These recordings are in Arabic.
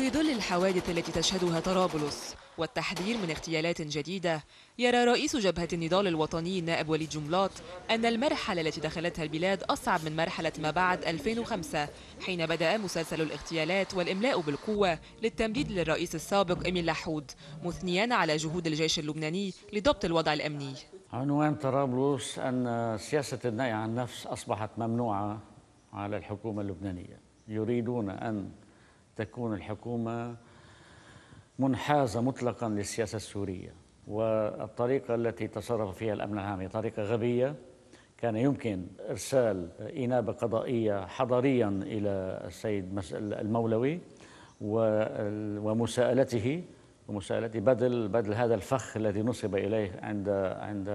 في ظل الحوادث التي تشهدها طرابلس والتحذير من اغتيالات جديدة يرى رئيس جبهة النضال الوطني نائب وليد جملات أن المرحلة التي دخلتها البلاد أصعب من مرحلة ما بعد 2005 حين بدأ مسلسل الاغتيالات والإملاء بالقوة للتمديد للرئيس السابق إميل لحود مثنيا على جهود الجيش اللبناني لضبط الوضع الأمني عنوان طرابلس أن سياسة النهي عن النفس أصبحت ممنوعة على الحكومة اللبنانية يريدون أن تكون الحكومة منحازة مطلقا للسياسة السورية والطريقة التي تصرف فيها الأمن العام هي طريقة غبية كان يمكن إرسال إنابة قضائية حضريا إلى السيد المولوي ومساءلته ومساءلته بدل بدل هذا الفخ الذي نصب إليه عند عند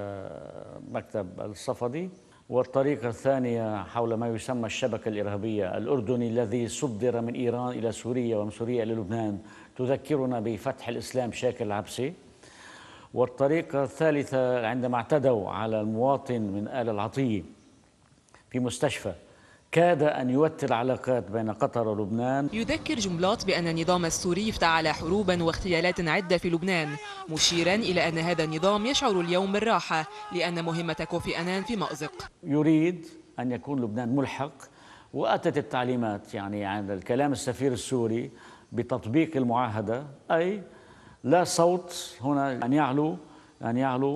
مكتب الصفدي والطريقة الثانية حول ما يسمى الشبكة الإرهابية الأردني الذي صدر من إيران إلى سوريا ومن سوريا إلى لبنان تذكرنا بفتح الإسلام شاكر العبسي والطريقة الثالثة عندما اعتدوا على المواطن من آل العطية في مستشفى كاد أن يوتر العلاقات بين قطر ولبنان يذكر جملات بأن النظام السوري افتعل حروبا واغتيالات عدة في لبنان مشيرا إلى أن هذا النظام يشعر اليوم بالراحة لأن مهمة كوفي أنان في مأزق يريد أن يكون لبنان ملحق وأتت التعليمات يعني عند الكلام السفير السوري بتطبيق المعاهدة أي لا صوت هنا أن يعلو أن يعلو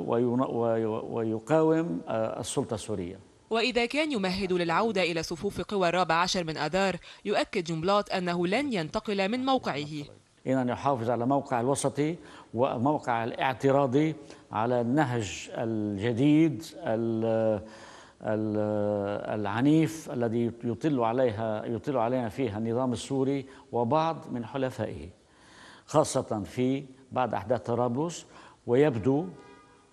ويقاوم آه، السلطة السورية وإذا كان يمهد للعودة إلى صفوف قوى الرابع عشر من أذار يؤكد جنبلاط أنه لن ينتقل من موقعه إن يحافظ على موقع الوسطي وموقع الاعتراضي على النهج الجديد العنيف الذي يطل عليها يطل علينا فيها النظام السوري وبعض من حلفائه خاصة في بعد أحداث طرابلس ويبدو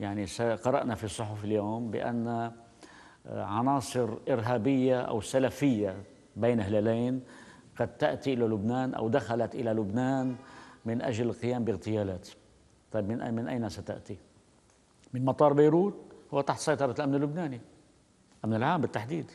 يعني قرأنا في الصحف اليوم بأن عناصر إرهابية أو سلفية بين هلالين قد تأتي إلى لبنان أو دخلت إلى لبنان من أجل القيام باغتيالات طيب من من أين ستأتي؟ من مطار بيروت هو تحت سيطرة الأمن اللبناني الأمن العام بالتحديد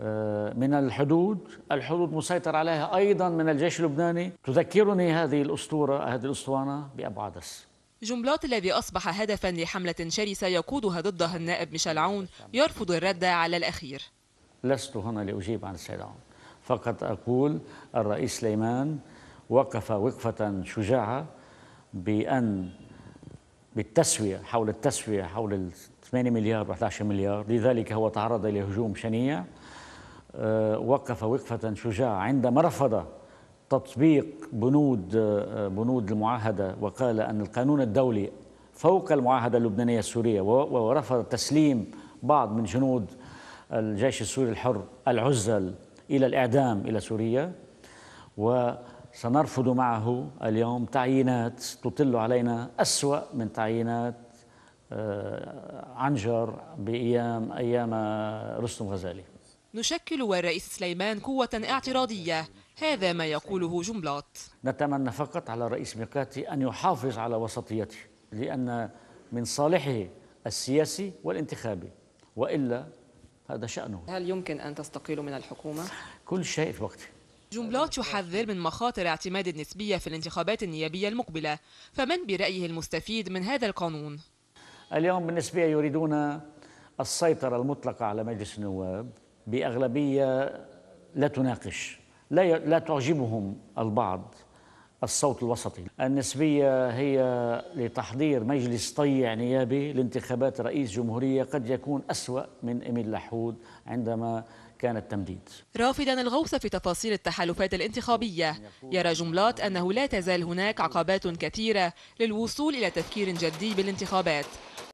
آه، من الحدود الحدود مسيطر عليها أيضا من الجيش اللبناني تذكرني هذه الأسطورة هذه الأسطوانة بأبو عدس جملات الذي أصبح هدفا لحملة شرسة يقودها ضدها النائب ميشيل عون يرفض الرد على الأخير لست هنا لأجيب عن السيد عون فقط أقول الرئيس سليمان وقف وقفة شجاعة بأن بالتسوية حول التسوية حول 8 مليار و 11 مليار لذلك هو تعرض لهجوم شنيع أه، وقف وقفة شجاعة عندما رفض تطبيق بنود بنود المعاهده وقال ان القانون الدولي فوق المعاهده اللبنانيه السوريه ورفض تسليم بعض من جنود الجيش السوري الحر العزل الى الاعدام الى سوريا وسنرفض معه اليوم تعيينات تطل علينا اسوا من تعيينات آه، عنجر بايام ايام رستم غزالي نشكل والرئيس سليمان قوه اعتراضيه هذا ما يقوله جملات نتمنى فقط على رئيس ميقاتي أن يحافظ على وسطيته لأن من صالحه السياسي والانتخابي وإلا هذا شأنه هل يمكن أن تستقيلوا من الحكومة؟ كل شيء في وقته جملات يحذر من مخاطر اعتماد النسبية في الانتخابات النيابية المقبلة فمن برأيه المستفيد من هذا القانون؟ اليوم بالنسبة يريدون السيطرة المطلقة على مجلس النواب بأغلبية لا تناقش لا لا تعجبهم البعض الصوت الوسطي النسبية هي لتحضير مجلس طيع نيابي لانتخابات رئيس جمهورية قد يكون أسوأ من إميل لحود عندما كان التمديد رافضا الغوص في تفاصيل التحالفات الانتخابية يرى جملات أنه لا تزال هناك عقبات كثيرة للوصول إلى تفكير جدي بالانتخابات